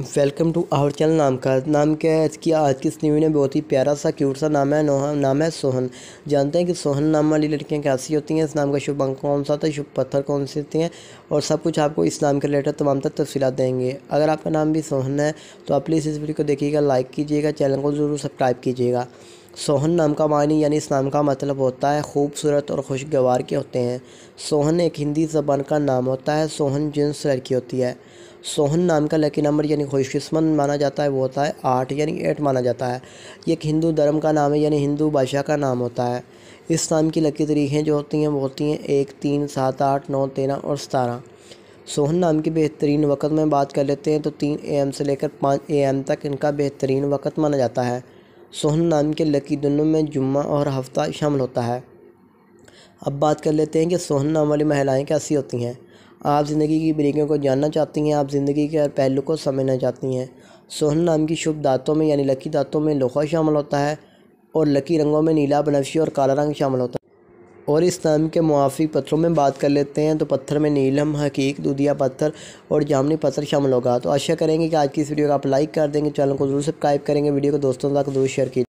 welcome to our channel नाम का नाम क्या है इसकी आज की इस न्यू ने बहुत ही प्यारा सा क्यूट सा नाम है नोहा नाम है सोहन जानते हैं कि सोहन नाम वाली लड़कियां कैसी होती हैं इस नाम का शुभ अंक कौन सा होता है शुभ पत्थर कौन से होते हैं और सब कुछ आपको इस नाम के रिलेटेड तमाम तक तफसीत देंगे अगर आपका नाम भी सोहन है तो आप प्लीज़ इस वीडियो को देखिएगा लाइक कीजिएगा चैनल को ज़रूर सब्सक्राइब कीजिएगा सोहन नाम का मानी यानी इस नाम का मतलब होता है खूबसूरत और खुशगवार के होते हैं सोहन एक हिंदी ज़बान का नाम होता है सोहन जिन्स लड़की होती है सोहन नाम का लकी नंबर यानी खुशकस्मत माना जाता है वो होता है आठ यानी एट माना जाता है ये एक हिंदू धर्म का नाम है यानी हिंदू भाषा का नाम होता है इस नाम की लकी तरीक़ें जो होती हैं वो होती हैं एक तीन सात आठ नौ तेरह और सतारह सोहन नाम की बेहतरीन वक्त में बात कर लेते हैं तो तीन ए से लेकर पाँच ए तक इनका बेहतरीन वक्त माना जाता है सोहन नाम के लकी दोनों में जुम्मा और हफ्ता शामिल होता है अब बात कर लेते हैं कि सोहन नाम वाली महिलाएं कैसी होती हैं आप ज़िंदगी की बारीकियों को जानना चाहती हैं आप ज़िंदगी के हर पहलू को समझना चाहती हैं सोहन नाम की शुभ दातों में यानी लकी दातों में लोहा शामिल होता है और लकी रंगों में नीला बनफशी और काला रंग शामिल होता है और इस नाम के मुआफ़ी पत्थरों में बात कर लेते हैं तो पत्थर में नीलम हकीक दूधिया पत्थर और जामनी पत्थर शामिल होगा तो आशा करेंगे कि आज की इस वीडियो को आप लाइक कर देंगे चैनल को जरूर सब्सक्राइब करेंगे वीडियो को दोस्तों तक जरूर शेयर कीजिए